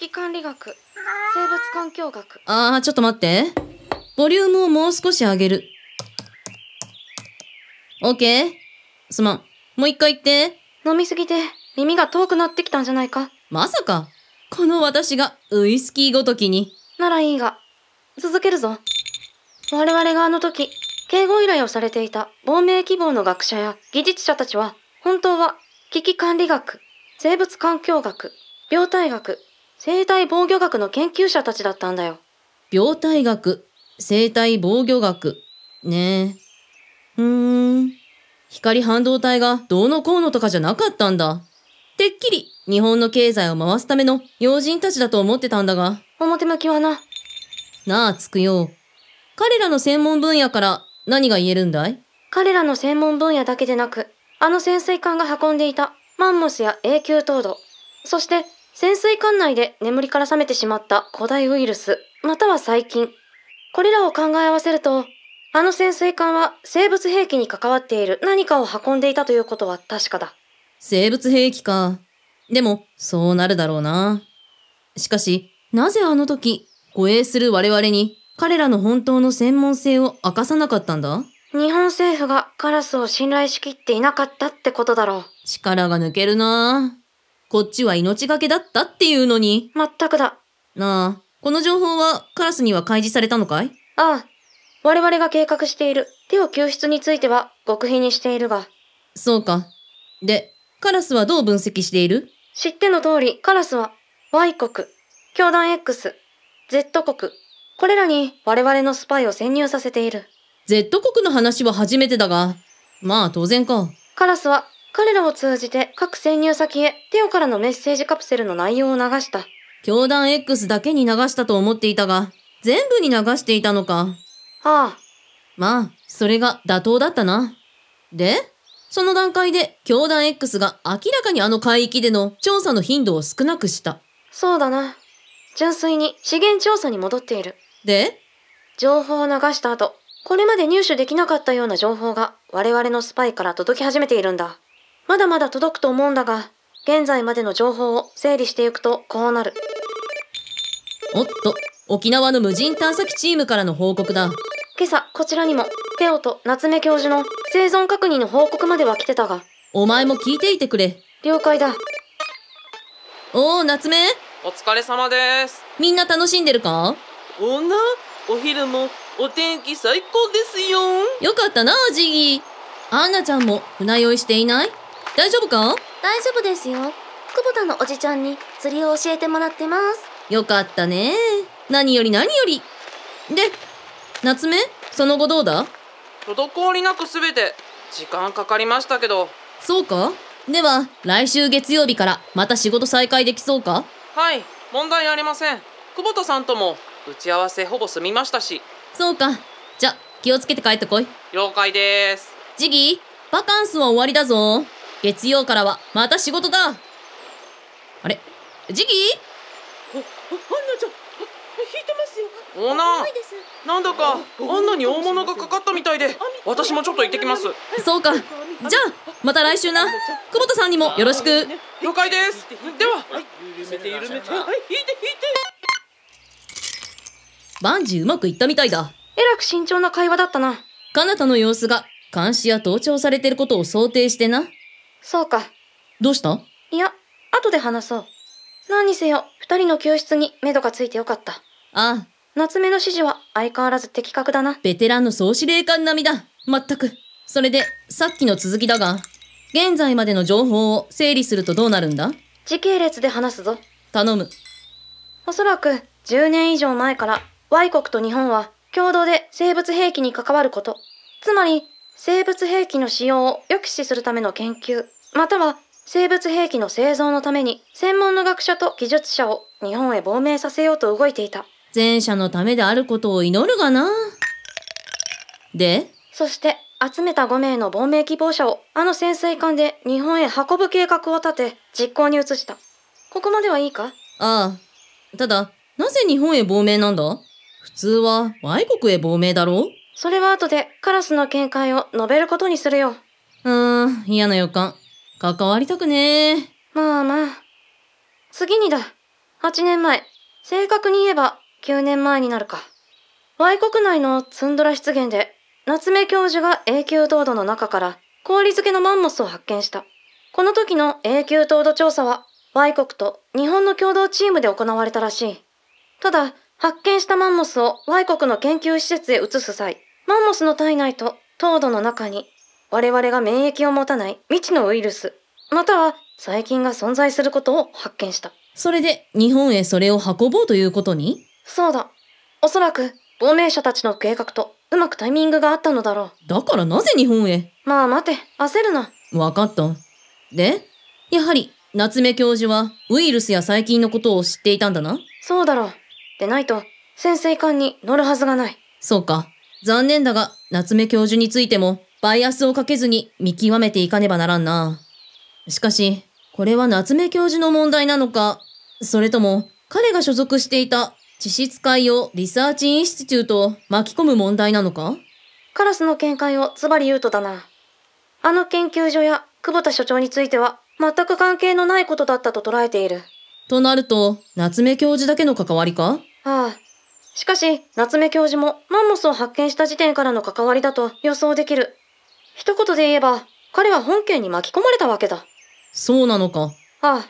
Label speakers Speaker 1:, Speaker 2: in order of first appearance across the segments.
Speaker 1: 機管理学生物環境学ああちょっと待ってボリュームをもう少し上げる OK すまんもう一回言って飲みすぎて耳が遠くなってきたんじゃないかまさかこの私がウイスキーごときにならいいが続けるぞ我々があの時警護依頼をされていた亡命希望の学者や技術者たちは本当は危機管理学生物環境学病態学生体防御学の研究者たちだったんだよ。病態学、生体防御学、ねえ。うーん。光半導体がどうのこうのとかじゃなかったんだ。てっきり日本の経済を回すための要人たちだと思ってたんだが。表向きはな。なあ、つくよ。彼らの専門分野から何が言えるんだい彼らの専門分野だけでなく、あの潜水艦が運んでいたマンモスや永久凍土、そして潜水艦内で眠りから覚めてしまった古代ウイルス、または細菌。これらを考え合わせると、あの潜水艦は生物兵器に関わっている何かを運んでいたということは確かだ。生物兵器か。でも、そうなるだろうな。しかし、なぜあの時、護衛する我々に彼らの本当の専門性を明かさなかったんだ日本政府がカラスを信頼しきっていなかったってことだろう。力が抜けるなこっちは命がけだったっていうのに。まったくだ。なあ、この情報はカラスには開示されたのかいああ。我々が計画している手を救出については極秘にしているが。そうか。で、カラスはどう分析している知っての通り、カラスは Y 国、教団 X、Z 国、これらに我々のスパイを潜入させている。Z 国の話は初めてだが、まあ当然か。カラスは彼らを通じて各潜入先へテオからのメッセージカプセルの内容を流した。教団 X だけに流したと思っていたが、全部に流していたのか。ああ。まあ、それが妥当だったな。で、その段階で教団 X が明らかにあの海域での調査の頻度を少なくした。そうだな。純粋に資源調査に戻っている。で情報を流した後、これまで入手できなかったような情報が我々のスパイから届き始めているんだ。まだまだ届くと思うんだが、現在までの情報を整理していくとこうなる。おっと、沖縄の無人探査機チームからの報告だ。今朝、こちらにも、テオと夏目教授の生存確認の報告までは来てたが。お前も聞いていてくれ。了解だ。おお、夏目お疲れ様です。みんな楽しんでるかおな、お昼もお天気最高ですよ。よかったな、ジギー。アンナちゃんも船酔いしていない大丈夫か大丈夫ですよ。久保田のおじちゃんに釣りを教えてもらってます。よかったね。何より何より。で、夏目、その後どうだ滞りなく全て、時間かかりましたけど。そうかでは、来週月曜日からまた仕事再開できそうかはい、問題ありません。久保田さんとも打ち合わせほぼ済みましたし。そうか。じゃ、気をつけて帰ってこい。了解です。ジギー、バカンスは終わりだぞ。月曜からはまた仕事だあれジギーあ、アンナちゃん引いてますよオーナーなんだかアンナに大物がかかったみたいで私もちょっと行ってきますそうかじゃあまた来週な久保田さんにもよろしく了解ですでは緩めて緩めて引いて引いて万事うまくいったみたいだえらく慎重な会話だったな彼方の様子が監視や盗聴されてることを想定してなそうか。どうしたいや、後で話そう。何にせよ、二人の救出に目処がついてよかった。ああ。夏目の指示は相変わらず的確だな。ベテランの総司令官並みだ。まったく。それで、さっきの続きだが、現在までの情報を整理するとどうなるんだ時系列で話すぞ。頼む。おそらく、10年以上前から、Y 国と日本は共同で生物兵器に関わること。つまり、生物兵器の使用を抑止するための研究または生物兵器の製造のために専門の学者と技術者を日本へ亡命させようと動いていた前者のためであることを祈るがなでそして集めた5名の亡命希望者をあの潜水艦で日本へ運ぶ計画を立て実行に移したここまではいいかああただなぜ日本へ亡命なんだ普通は外国へ亡命だろうそれは後でカラスの見解を述べることにするよ。うーん、嫌な予感。関わりたくねえ。まあまあ。次にだ。8年前。正確に言えば9年前になるか。Y 国内のツンドラ出現で、夏目教授が永久凍土の中から氷漬けのマンモスを発見した。この時の永久凍土調査は、Y 国と日本の共同チームで行われたらしい。ただ、発見したマンモスを Y 国の研究施設へ移す際、マンモスの体内と糖度の中に我々が免疫を持たない未知のウイルスまたは細菌が存在することを発見したそれで日本へそれを運ぼうということにそうだおそらく亡命者たちの計画とうまくタイミングがあったのだろうだからなぜ日本へまあ待て焦るな分かったでやはり夏目教授はウイルスや細菌のことを知っていたんだなそうだろうでないと潜水艦に乗るはずがないそうか残念だが、夏目教授についても、バイアスをかけずに見極めていかねばならんな。しかし、これは夏目教授の問題なのか、それとも、彼が所属していた地質海洋リサーチインシチテュートを巻き込む問題なのかカラスの見解をズバリ言うとだな。あの研究所や久保田所長については全く関係のないことだったと捉えている。となると、夏目教授だけの関わりかああ、しかし夏目教授もマンモスを発見した時点からの関わりだと予想できる一言で言えば彼は本件に巻き込まれたわけだそうなのかああ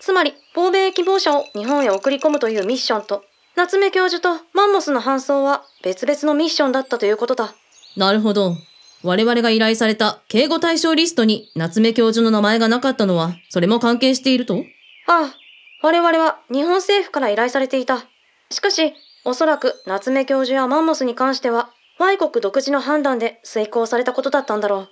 Speaker 1: つまり亡命希望者を日本へ送り込むというミッションと夏目教授とマンモスの搬送は別々のミッションだったということだなるほど我々が依頼された警護対象リストに夏目教授の名前がなかったのはそれも関係しているとああ我々は日本政府から依頼されていたしかしおそらく夏目教授やマンモスに関しては Y 国独自の判断で遂行されたことだったんだろ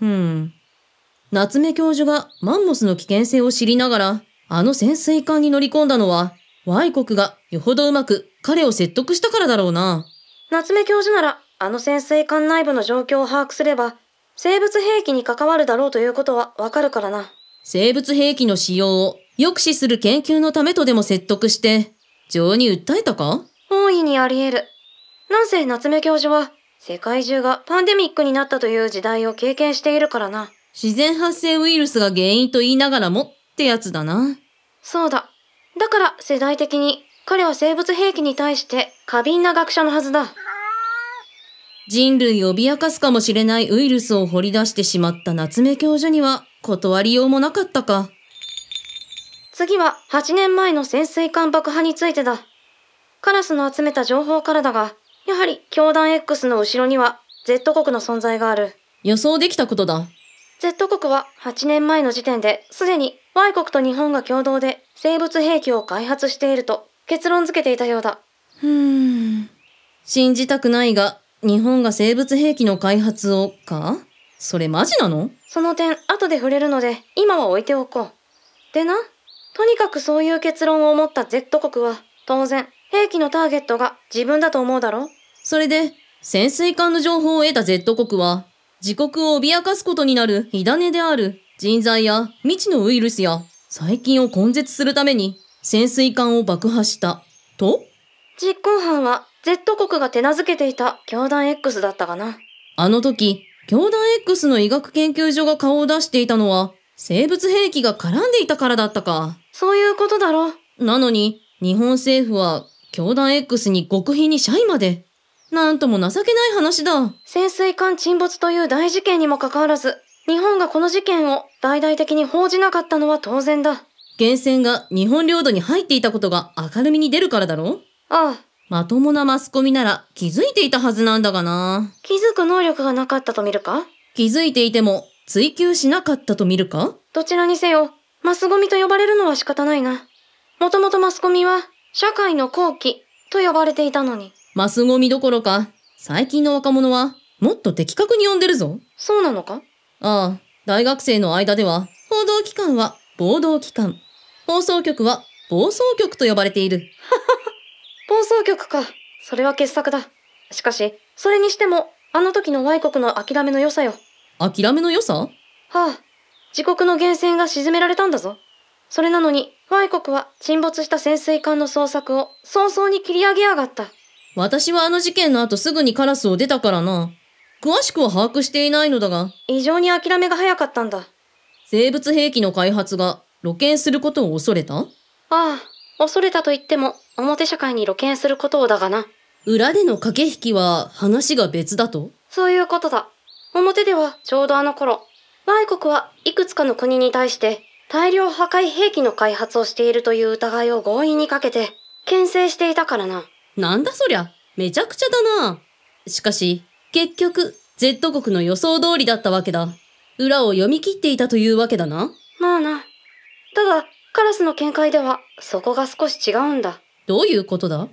Speaker 1: う。うん。夏目教授がマンモスの危険性を知りながら、あの潜水艦に乗り込んだのは、Y 国がよほどうまく彼を説得したからだろうな。夏目教授なら、あの潜水艦内部の状況を把握すれば、生物兵器に関わるだろうということはわかるからな。生物兵器の使用を抑止する研究のためとでも説得して、情に訴えたか大いにあり得る。なんせ夏目教授は世界中がパンデミックになったという時代を経験しているからな。自然発生ウイルスが原因と言いながらもってやつだな。そうだ。だから世代的に彼は生物兵器に対して過敏な学者のはずだ。人類を脅かすかもしれないウイルスを掘り出してしまった夏目教授には断りようもなかったか。次は8年前の潜水艦爆破についてだ。カラスの集めた情報からだが、やはり教団 X の後ろには Z 国の存在がある。予想できたことだ。Z 国は8年前の時点ですでに Y 国と日本が共同で生物兵器を開発していると結論付けていたようだ。うーん。信じたくないが、日本が生物兵器の開発をかそれマジなのその点、後で触れるので、今は置いておこう。でな、とにかくそういう結論を持った Z 国は、当然、兵器のターゲットが自分だと思うだろそれで、潜水艦の情報を得た Z 国は、自国を脅かすことになる火種である人材や未知のウイルスや細菌を根絶するために潜水艦を爆破した。と実行犯は Z 国が手なずけていた教団 X だったかな。あの時、教団 X の医学研究所が顔を出していたのは生物兵器が絡んでいたからだったか。そういうことだろ。なのに、日本政府は教団 X に極秘に社員まで。なんとも情けない話だ。潜水艦沈没という大事件にもかかわらず、日本がこの事件を大々的に報じなかったのは当然だ。源泉が日本領土に入っていたことが明るみに出るからだろああ。まともなマスコミなら気づいていたはずなんだがな。気づく能力がなかったと見るか気づいていても追求しなかったと見るかどちらにせよ、マスゴミと呼ばれるのは仕方ないな。もともとマスコミは社会の後期と呼ばれていたのに。マスゴミどころか、最近の若者はもっと的確に呼んでるぞ。そうなのかああ、大学生の間では、報道機関は暴動機関、放送局は暴走局と呼ばれている。暴 走局か。それは傑作だ。しかし、それにしても、あの時の外国の諦めの良さよ。諦めの良さはあ、自国の源泉が沈められたんだぞ。それなのに、Y 国は沈没した潜水艦の捜索を早々に切り上げやがった。私はあの事件の後すぐにカラスを出たからな。詳しくは把握していないのだが。異常に諦めが早かったんだ。生物兵器の開発が露見することを恐れたああ、恐れたと言っても、表社会に露見することをだがな。裏での駆け引きは話が別だとそういうことだ。表ではちょうどあの頃、Y 国はいくつかの国に対して大量破壊兵器の開発をしているという疑いを強引にかけて、牽制していたからな。なんだそりゃ、めちゃくちゃだな。しかし、結局、Z 国の予想通りだったわけだ。裏を読み切っていたというわけだな。まあな。ただ、カラスの見解では、そこが少し違うんだ。どういうことだ